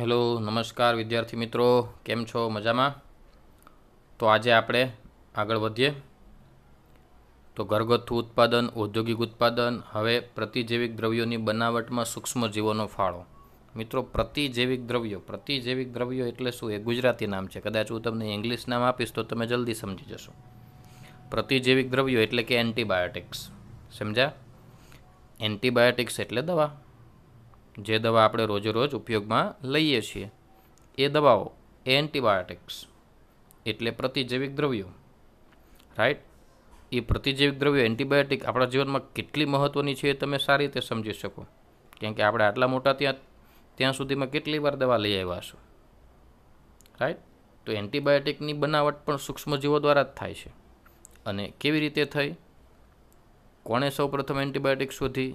hello નમસ્કાર વિદ્યાર્થી મિત્રો કેમ છો મજામાં તો આજે આપણે આગળ વધીએ તો ઘરગથ્થુ ઉત્પાદન ઔદ્યોગિક ઉત્પાદન હવે પ્રતિજૈવિક દ્રવ્યોની બનાવટમાં સૂક્ષ્મજીવોનો ફાળો મિત્રો પ્રતિજૈવિક દ્રવ્યો પ્રતિજૈવિક દ્રવ્યો એટલે શું એ ગુજરાતી નામ છે કદાચ હું તમને ઇંગ્લિશ નામ આપીશ તો તમે જલ્દી સમજી જશો પ્રતિજૈવિક દ્રવ્યો એટલે કે એન્ટીબાયોટિક્સ સમજ્યા એન્ટીબાયોટિક્સ એટલે દવા જે દવા આપણે રોજેરોજ ઉપયોગમાં લઈએ છીએ એ દવાઓ એન્ટીબાયોટિક્સ એટલે પ્રતિજૈવિક દ્રવ્યો રાઈટ એ પ્રતિજૈવિક દ્રવ્યો એન્ટીબાયોટિક આપણા જીવનમાં કેટલી મહત્ત્વની છે એ તમે સારી રીતે સમજી શકો કેમ કે આપણે આટલા મોટા ત્યાં ત્યાં સુધીમાં કેટલી વાર દવા લઈ આવ્યા છો રાઈટ તો એન્ટીબાયોટિકની બનાવટ પણ સૂક્ષ્મજીવો દ્વારા જ થાય છે અને કેવી રીતે થઈ કોણે સૌપ્રથમ એન્ટીબાયોટિક શોધી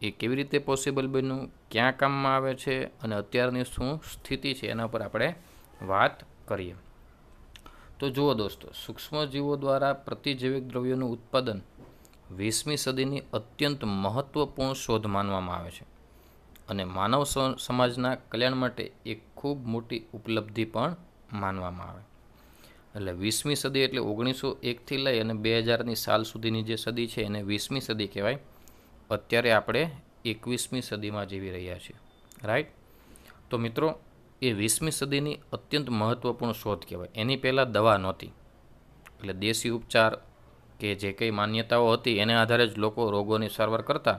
એ કેવી રીતે પોસિબલ બન્યું ક્યાં કામમાં આવે છે અને અત્યારની શું સ્થિતિ છે એના પર આપણે વાત કરીએ તો જુઓ દોસ્તો સૂક્ષ્મજીવો દ્વારા પ્રતિજૈવિક દ્રવ્યોનું ઉત્પાદન વીસમી સદીની અત્યંત મહત્ત્વપૂર્ણ શોધ માનવામાં આવે છે અને માનવ સમાજના કલ્યાણ માટે એક ખૂબ મોટી ઉપલબ્ધિ પણ માનવામાં આવે એટલે વીસમી સદી એટલે ઓગણીસો એકથી લઈ અને બે હજારની સાલ સુધીની જે સદી છે એને વીસમી સદી કહેવાય અત્યારે આપણે એકવીસમી સદીમાં જીવી રહ્યા છીએ રાઈટ તો મિત્રો એ વીસમી સદીની અત્યંત મહત્ત્વપૂર્ણ શોધ કહેવાય એની પહેલાં દવા નહોતી એટલે દેશી ઉપચાર કે જે કંઈ માન્યતાઓ હતી એને આધારે જ લોકો રોગોની સારવાર કરતા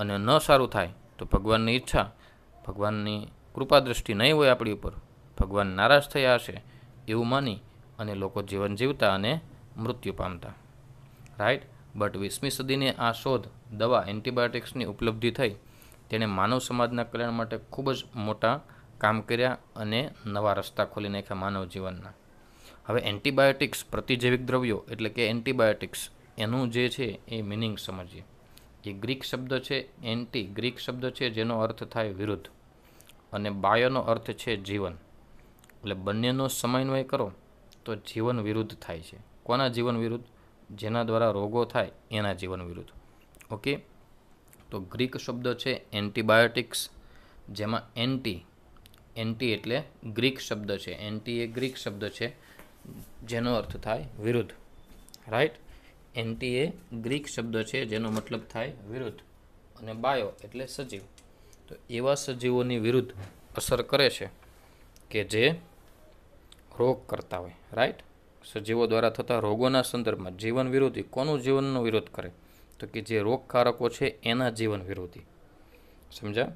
અને ન સારું થાય તો ભગવાનની ઈચ્છા ભગવાનની કૃપા દૃષ્ટિ નહીં હોય આપણી ઉપર ભગવાન નારાજ થયા હશે એવું માની અને લોકો જીવન જીવતા અને મૃત્યુ પામતા રાઈટ બટ વીસમી સદીની આ શોધ દવા એન્ટીબાયોટિક્સની ઉપલબ્ધિ થઈ તેણે માનવ સમાજના કલ્યાણ માટે ખૂબ જ મોટા કામ કર્યા અને નવા રસ્તા ખોલી નાખ્યા માનવ જીવનના હવે એન્ટીબાયોટિક્સ પ્રતિજૈવિક દ્રવ્યો એટલે કે એન્ટીબાયોટિક્સ એનું જે છે એ મિનિંગ સમજીએ એ ગ્રીક શબ્દ છે એન્ટી ગ્રીક શબ્દ છે જેનો અર્થ થાય વિરુદ્ધ અને બાયોનો અર્થ છે જીવન એટલે બંનેનો સમન્વય કરો તો જીવન વિરુદ્ધ થાય છે કોના જીવન વિરુદ્ધ જેના દ્વારા રોગો થાય એના જીવન વિરુદ્ધ ઓકે તો ગ્રીક શબ્દ છે એન્ટીબાયોટિક્સ જેમાં એન્ટી એન્ટી એટલે ગ્રીક શબ્દ છે એન્ટી એ ગ્રીક શબ્દ છે જેનો અર્થ થાય વિરુદ્ધ રાઈટ એન્ટી એ ગ્રીક શબ્દ છે જેનો મતલબ થાય વિરુદ્ધ અને બાયો એટલે સજીવ તો એવા સજીવોની વિરુદ્ધ અસર કરે છે કે જે રોગ કરતા હોય રાઈટ સજીવો દ્વારા થતા રોગોના સંદર્ભમાં જીવન વિરોધી કોનું જીવનનો વિરોધ કરે તો કે જે રોગકારકો છે એના જીવન વિરોધી સમજા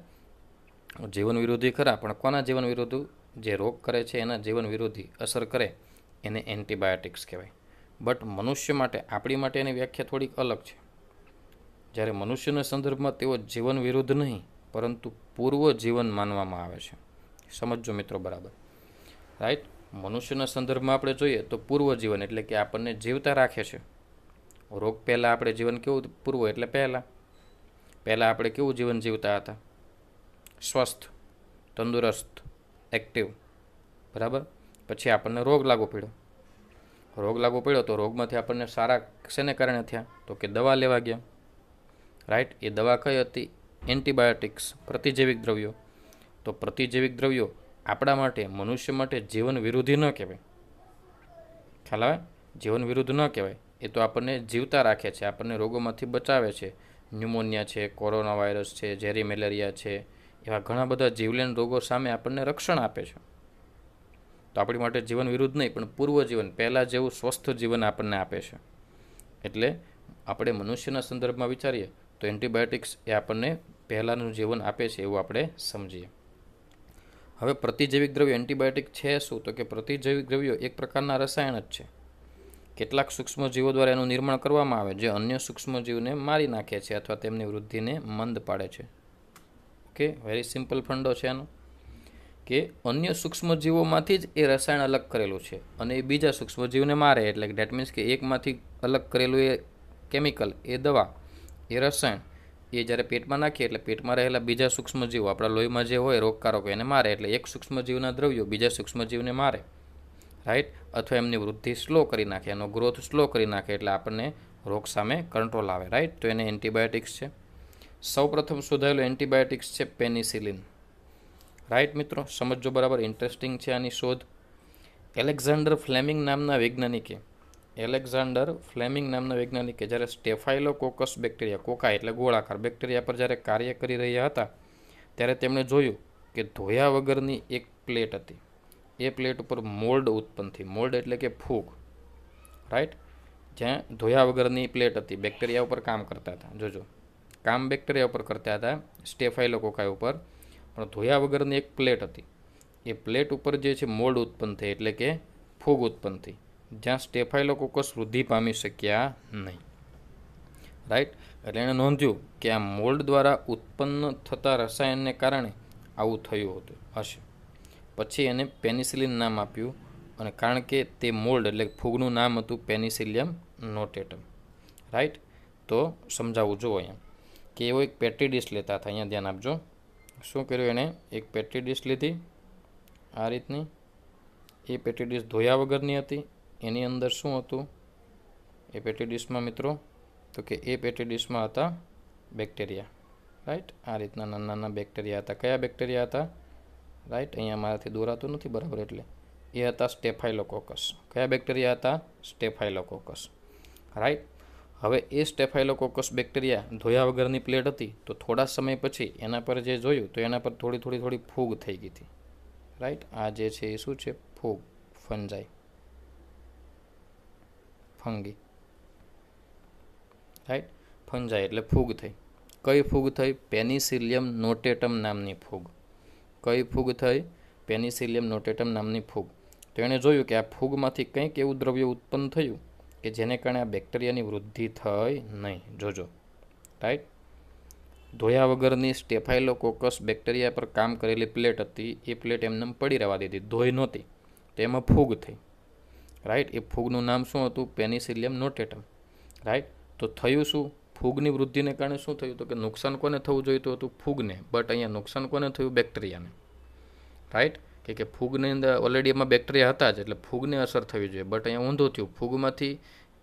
જીવન વિરોધી ખરા પણ કોના જીવન વિરોધી જે રોગ કરે છે એના જીવન વિરોધી અસર કરે એને એન્ટીબાયોટિક્સ કહેવાય બટ મનુષ્ય માટે આપણી માટે એની વ્યાખ્યા થોડીક અલગ છે જ્યારે મનુષ્યના સંદર્ભમાં તેઓ જીવન વિરુદ્ધ નહીં પરંતુ પૂર્વ જીવન માનવામાં આવે છે સમજો મિત્રો બરાબર રાઈટ મનુષ્યના સંદર્ભમાં આપણે જોઈએ તો પૂર્વ જીવન એટલે કે આપણને જીવતા રાખે છે રોગ પહેલાં આપણે જીવન કેવું પૂર્વ એટલે પહેલાં પહેલાં આપણે કેવું જીવન જીવતા હતા સ્વસ્થ તંદુરસ્ત એક્ટિવ બરાબર પછી આપણને રોગ લાગુ પડ્યો રોગ લાગુ પડ્યો તો રોગમાંથી આપણને સારા શેને કારણે થયા તો કે દવા લેવા ગયા રાઈટ એ દવા કઈ હતી એન્ટીબાયોટિક્સ પ્રતિજૈવિક દ્રવ્યો તો પ્રતિજૈવિક દ્રવ્યો આપણા માટે મનુષ્ય માટે જીવન વિરોધી ન કહેવાય ખ્યાલ આવે જીવન વિરુદ્ધ ન કહેવાય એ તો આપણને જીવતા રાખે છે આપણને રોગોમાંથી બચાવે છે ન્યુમોનિયા છે કોરોના વાયરસ છે ઝેરી મેલેરિયા છે એવા ઘણા બધા જીવલેણ રોગો સામે આપણને રક્ષણ આપે છે તો આપણી માટે જીવન વિરુદ્ધ નહીં પણ પૂર્વ જીવન પહેલાં જેવું સ્વસ્થ જીવન આપણને આપે છે એટલે આપણે મનુષ્યના સંદર્ભમાં વિચારીએ તો એન્ટીબાયોટિક્સ એ આપણને પહેલાંનું જીવન આપે છે એવું આપણે સમજીએ હવે પ્રતિજૈવિક દ્રવ્યો એન્ટીબાયોટિક છે શું તો કે પ્રતિજૈવિક દ્રવ્યો એક પ્રકારના રસાયણ જ છે કેટલાક સૂક્ષ્મજીવો દ્વારા એનું નિર્માણ કરવામાં આવે જે અન્ય સૂક્ષ્મજીવને મારી નાખે છે અથવા તેમની વૃદ્ધિને મંદ પાડે છે ઓકે વેરી સિમ્પલ ફંડો છે એનો કે અન્ય સૂક્ષ્મજીવોમાંથી જ એ રસાયણ અલગ કરેલું છે અને એ બીજા સૂક્ષ્મજીવને મારે એટલે ડેટ મીન્સ કે એકમાંથી અલગ કરેલું એ કેમિકલ એ દવા એ રસાયણ એ જ્યારે પેટમાં નાખીએ એટલે પેટમાં રહેલા બીજા સૂક્ષ્મજીવો આપણા લોહીમાં જે હોય રોગકારકો એને મારે એટલે એક સૂક્ષ્મજીવના દ્રવ્યો બીજા સૂક્ષ્મજીવને મારે રાઈટ અથવા એમની વૃદ્ધિ સ્લો કરી નાખે એનો ગ્રોથ સ્લો કરી નાખે એટલે આપણને રોગ સામે કંટ્રોલ આવે રાઈટ તો એને એન્ટીબાયોટિક્સ છે સૌપ્રથમ શોધાયેલું એન્ટીબાયોટિક્સ છે પેનિસિલિન રાઈટ મિત્રો સમજો બરાબર ઇન્ટરેસ્ટિંગ છે આની શોધ એલેક્ઝાન્ડર ફ્લેમિંગ નામના વૈજ્ઞાનિકે એલેક્ઝાન્ડર ફ્લેમિંગ નામના વૈજ્ઞાનિકે જ્યારે સ્ટેફાઇલોકોકસ બેક્ટેરિયા કોકા એટલે ગોળાકાર બેક્ટેરિયા પર જ્યારે કાર્ય કરી રહ્યા હતા ત્યારે તેમણે જોયું કે ધોયા વગરની એક પ્લેટ હતી એ પ્લેટ ઉપર મોલ્ડ ઉત્પન્ન થઈ મોલ્ડ એટલે કે ફૂગ રાઈટ જ્યાં ધોયા વગરની પ્લેટ હતી બેક્ટેરિયા ઉપર કામ કરતા હતા જોજો કામ બેક્ટેરિયા ઉપર કરતા હતા સ્ટેફાઇલોકોકા ઉપર પણ ધોયા વગરની એક પ્લેટ હતી એ પ્લેટ ઉપર જે છે મોલ્ડ ઉત્પન્ન થઈ એટલે કે ફૂગ ઉત્પન્ન થઈ જ્યાં સ્ટેફાઇલોકોકસ વૃદ્ધિ પામી શક્યા નહીં રાઈટ એટલે એણે નોંધ્યું કે આ મોલ્ડ દ્વારા ઉત્પન્ન થતા રસાયણને કારણે આવું થયું હતું હશે પછી એને પેનિસિલિન નામ આપ્યું અને કારણ કે તે મોલ્ડ એટલે ફૂગનું નામ હતું પેનિસિલિયમ નોટેટમ રાઈટ તો સમજાવું જુઓ અહીંયા કે એવો એક પેટ્રી ડિશ લેતા હતા અહીંયા ધ્યાન આપજો શું કર્યું એણે એક પેટ્રી ડીશ લીધી આ રીતની એ પેટ્રી ડીશ ધોયા વગરની હતી એની અંદર શું હતું એ પેટીડિશમાં મિત્રો તો કે એ પેટીડિશમાં હતા બેક્ટેરિયા રાઈટ આ રીતના નાના નાના બેક્ટેરિયા હતા કયા બેક્ટેરિયા હતા રાઈટ અહીંયા મારાથી દોરાતું નથી બરાબર એટલે એ હતા સ્ટેફાઇલોકોકસ કયા બેક્ટેરિયા હતા સ્ટેફાઇલોકોકસ રાઈટ હવે એ સ્ટેફાઇલોકોકસ બેક્ટેરિયા ધોયા વગરની પ્લેટ હતી તો થોડા સમય પછી એના પર જે જોયું તો એના પર થોડી થોડી થોડી ફૂગ થઈ ગઈ હતી રાઈટ આ જે છે એ શું છે ફૂગ ફંજાઈ ફંગી રાઈટ ફંજાઈ એટલે ફૂગ થઈ કઈ ફૂગ થઈ પેનિસિલિયમ નોટેટમ નામની ફૂગ કઈ ફૂગ થઈ પેનિસિલિયમ નોટેટમ નામની ફૂગ તેણે જોયું કે આ ફૂગમાંથી કંઈક એવું દ્રવ્ય ઉત્પન્ન થયું કે જેને કારણે આ બેક્ટેરિયાની વૃદ્ધિ થઈ નહીં જોજો રાઈટ ધોયા વગરની સ્ટેફાઇલોકોકસ બેક્ટેરિયા પર કામ કરેલી પ્લેટ હતી એ પ્લેટ એમને પડી રહેવા દીધી ધોઈ નહોતી તેમાં ફૂગ થઈ રાઈટ એ ફૂગનું નામ શું હતું પેનિસિલિયમ નોટેટમ રાઈટ તો થયું શું ફૂગની વૃદ્ધિને કારણે શું થયું તો કે નુકસાન કોને થવું જોઈતું હતું ફૂગને બટ અહીંયા નુકસાન કોને થયું બેક્ટેરિયાને રાઈટ કે કે ફૂગની અંદર ઓલરેડી એમાં બેક્ટેરિયા હતા જ એટલે ફૂગને અસર થવી જોઈએ બટ અહીંયા ઊંધું થયું ફૂગમાંથી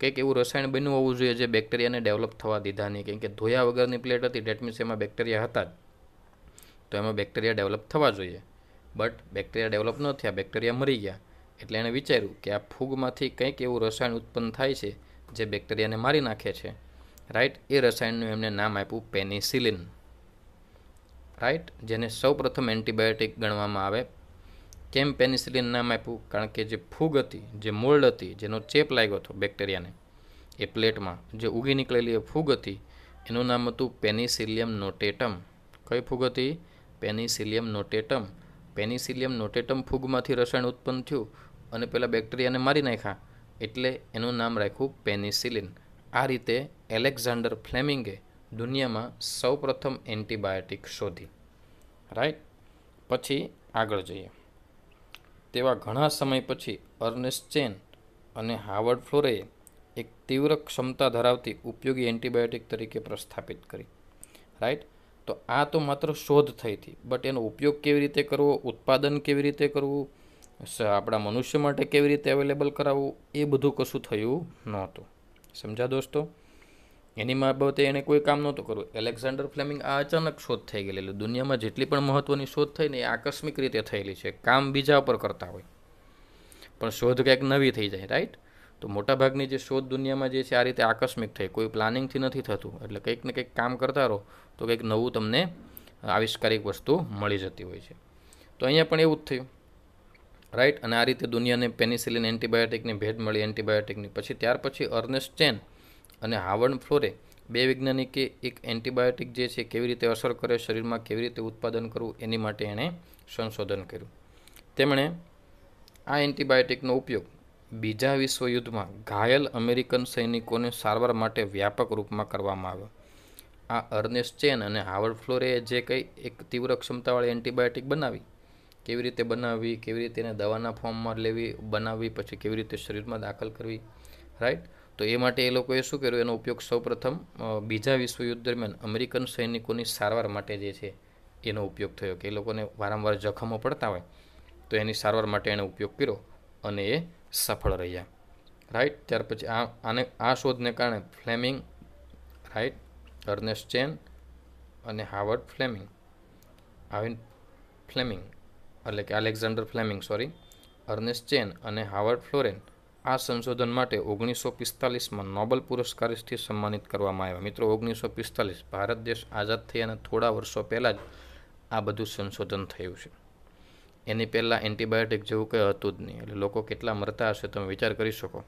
કંઈક એવું રસાયણ બન્યું હોવું જોઈએ જે બેક્ટેરિયાને ડેવલપ થવા દીધા નહીં કેમ કે ધોયા વગરની પ્લેટ હતી ડેટ મીન્સ એમાં બેક્ટેરિયા હતા જ તો એમાં બેક્ટેરિયા ડેવલપ થવા જોઈએ બટ બેક્ટેરિયા ડેવલપ ન થયા બેક્ટેરિયા મરી ગયા એટલે એણે વિચાર્યું કે આ ફૂગમાંથી કંઈક એવું રસાયણ ઉત્પન્ન થાય છે જે બેક્ટેરિયાને મારી નાખે છે રાઈટ એ રસાયણનું એમને નામ આપ્યું પેનિસિલિન રાઈટ જેને સૌપ્રથમ એન્ટીબાયોટિક ગણવામાં આવે કેમ પેનિસિલિન નામ આપ્યું કારણ કે જે ફૂગ હતી જે મોલ્ડ હતી જેનો ચેપ લાગ્યો હતો બેક્ટેરિયાને એ પ્લેટમાં જે ઉગી નીકળેલી એ ફૂગ હતી એનું નામ હતું પેનિસિલિયમ નોટેટમ કઈ ફૂગ હતી પેનિસિલિયમ નોટેટમ પેનિસિલિયમ નોટેટમ ફૂગમાંથી રસાયણ ઉત્પન્ન થયું અને પેલા બેક્ટેરિયાને મારી નાખ્યા એટલે એનું નામ રાખ્યું પેનિસિલિન આ રીતે એલેક્ઝાન્ડર ફ્લેમિંગે દુનિયામાં સૌપ્રથમ એન્ટીબાયોટિક શોધી રાઈટ પછી આગળ જઈએ તેવા ઘણા સમય પછી અર્નેસ્ટ ચેન અને હાવર્ડ ફ્લોરેએ એક તીવ્ર ક્ષમતા ધરાવતી ઉપયોગી એન્ટીબાયોટિક તરીકે પ્રસ્થાપિત કરી રાઈટ તો આ તો માત્ર શોધ થઈ હતી બટ એનો ઉપયોગ કેવી રીતે કરવો ઉત્પાદન કેવી રીતે કરવું આપણા મનુષ્ય માટે કેવી રીતે અવેલેબલ કરાવવું એ બધું કશું થયું નહોતું સમજા દોસ્તો એની બાબતે એને કોઈ કામ નહોતું કરવું એલેક્ઝાન્ડર ફ્લેમિંગ આ અચાનક શોધ થઈ ગયેલી દુનિયામાં જેટલી પણ મહત્ત્વની શોધ થઈ ને એ આકસ્મિક રીતે થયેલી છે કામ બીજા પર કરતા હોય પણ શોધ કંઈક નવી થઈ જાય રાઈટ તો મોટાભાગની જે શોધ દુનિયામાં જે છે આ રીતે આકસ્મિક થઈ કોઈ પ્લાનિંગથી નથી થતું એટલે કંઈક ને કંઈક કામ કરતા રહો તો કંઈક નવું તમને આવિષ્કારિક વસ્તુ મળી જતી હોય છે તો અહીંયા પણ એવું જ થયું રાઈટ અને આ રીતે દુનિયાને પેનિસિલિન એન્ટીબાયોટિકની ભેટ મળી એન્ટીબાયોટિકની પછી ત્યાર પછી અર્નેસ્ટ ચેન અને હાવર્ડ ફ્લોરે બે વૈજ્ઞાનિકે એક એન્ટીબાયોટિક જે છે કેવી રીતે અસર કરે શરીરમાં કેવી રીતે ઉત્પાદન કરવું એની માટે એણે સંશોધન કર્યું તેમણે આ એન્ટીબાયોટિકનો ઉપયોગ બીજા વિશ્વયુદ્ધમાં ઘાયલ અમેરિકન સૈનિકોને સારવાર માટે વ્યાપક રૂપમાં કરવામાં આવ્યો આ અર્નેસ્ટ ચેન અને હાવર્ડ ફ્લોરે જે કંઈ એક તીવ્ર ક્ષમતાવાળી એન્ટીબાયોટિક બનાવી કેવી રીતે બનાવવી કેવી રીતે એને દવાના ફોર્મમાં લેવી બનાવવી પછી કેવી રીતે શરીરમાં દાખલ કરવી રાઈટ તો એ માટે એ લોકોએ શું કર્યું એનો ઉપયોગ સૌપ્રથમ બીજા વિશ્વયુદ્ધ દરમિયાન અમેરિકન સૈનિકોની સારવાર માટે જે છે એનો ઉપયોગ થયો કે એ લોકોને વારંવાર જખમો પડતા હોય તો એની સારવાર માટે એણે ઉપયોગ કર્યો અને એ સફળ રહ્યા રાઈટ ત્યાર પછી આ આને આ શોધને કારણે ફ્લેમિંગ રાઈટ અર્નેસ્ટ ચેન અને હાવર્ડ ફ્લેમિંગ આવિન ફ્લેમિંગ એટલે કે Alexander Fleming sorry Ernest Chain અને હાવર્ડ ફ્લોરેન આ સંશોધન માટે ઓગણીસો પિસ્તાલીસમાં નોબલ પુરસ્કારથી સન્માનિત કરવામાં આવ્યા મિત્રો ઓગણીસો પિસ્તાલીસ ભારત દેશ આઝાદ થયાના થોડા વર્ષો પહેલાં જ આ બધું સંશોધન થયું છે એની પહેલાં એન્ટીબાયોટિક જેવું કંઈ હતું જ નહીં એટલે લોકો કેટલા મરતા હશે તમે વિચાર કરી શકો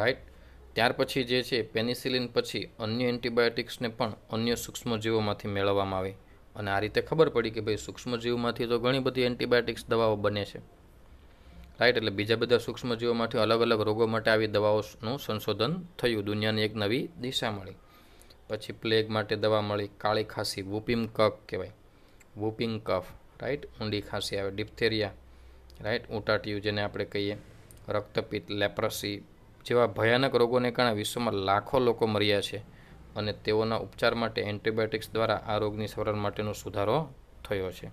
રાઈટ ત્યાર પછી જે છે પેનિસિલિન પછી અન્ય એન્ટીબાયોટિક્સને પણ અન્ય સૂક્ષ્મજીવોમાંથી મેળવવામાં આવી અને આ રીતે ખબર પડી કે ભાઈ સૂક્ષ્મજીવમાંથી તો ઘણી બધી એન્ટીબાયોટિક્સ દવાઓ બને છે રાઈટ એટલે બીજા બધા સૂક્ષ્મજીવોમાંથી અલગ અલગ રોગો માટે આવી દવાઓનું સંશોધન થયું દુનિયાની એક નવી દિશા મળી પછી પ્લેગ માટે દવા મળી કાળી ખાંસી વુપિંગ કફ કહેવાય વુપિંગ કફ રાઈટ ઊંડી ખાંસી આવે ડિપ્થેરિયા રાઈટ ઊંટાટિયું જેને આપણે કહીએ રક્તપિત્ત લેપ્રસી જેવા ભયાનક રોગોને કારણે વિશ્વમાં લાખો લોકો મર્યા છે અને તેઓના ઉપચાર માટે એન્ટીબાયોટિક્સ દ્વારા આ રોગની સારવાર માટેનો સુધારો થયો છે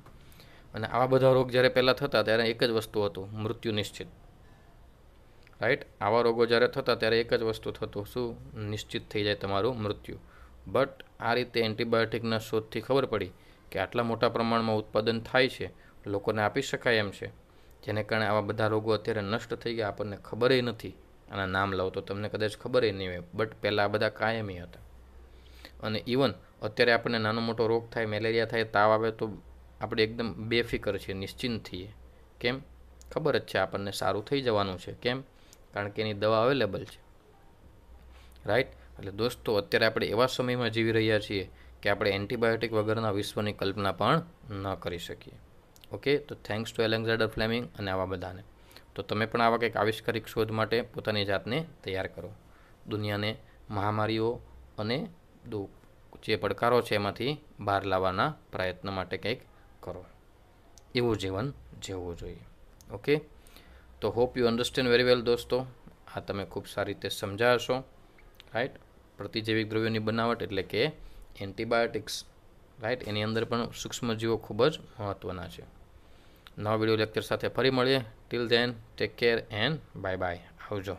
અને આવા બધા રોગ જ્યારે પહેલાં થતા ત્યારે એક જ વસ્તુ હતું મૃત્યુ નિશ્ચિત રાઈટ આવા રોગો જ્યારે થતા ત્યારે એક જ વસ્તુ થતું શું નિશ્ચિત થઈ જાય તમારું મૃત્યુ બટ આ રીતે એન્ટીબાયોટિકના શોધથી ખબર પડી કે આટલા મોટા પ્રમાણમાં ઉત્પાદન થાય છે લોકોને આપી શકાય એમ છે જેને કારણે આવા બધા રોગો અત્યારે નષ્ટ થઈ ગયા આપણને ખબરય નથી આના નામ લઉં તો તમને કદાચ ખબરય નહીં હોય બટ પહેલાં આ બધા કાયમી હતા અને ઇવન અત્યારે આપણને નાનો મોટો રોગ થાય મેલેરિયા થાય તાવ આવે તો આપણે એકદમ બેફિકર છીએ નિશ્ચિંત થઈએ કેમ ખબર જ છે આપણને સારું થઈ જવાનું છે કેમ કારણ કે એની દવા અવેલેબલ છે રાઈટ એટલે દોસ્તો અત્યારે આપણે એવા સમયમાં જીવી રહ્યા છીએ કે આપણે એન્ટીબાયોટિક વગરના વિશ્વની કલ્પના પણ ન કરી શકીએ ઓકે તો થેન્ક્સ ટુ એલેક્ઝાન્ડર ફ્લેમિંગ અને આવા બધાને તો તમે પણ આવા કંઈક આવિષ્કારિક શોધ માટે પોતાની જાતને તૈયાર કરો દુનિયાને મહામારીઓ અને જે પડકારો છે એમાંથી બહાર લાવવાના પ્રયત્ન માટે કંઈક કરો એવું જીવન જીવવું જોઈએ ઓકે તો hope you understand very well દોસ્તો આ તમે ખૂબ સારી રીતે સમજાશો રાઈટ પ્રતિજૈવિક દ્રવ્યોની બનાવટ એટલે કે એન્ટીબાયોટિક્સ રાઈટ એની અંદર પણ સૂક્ષ્મજીવો ખૂબ જ મહત્ત્વના છે નવા વિડીયો લેક્ચર સાથે ફરી મળીએ till then take care and bye bye આવજો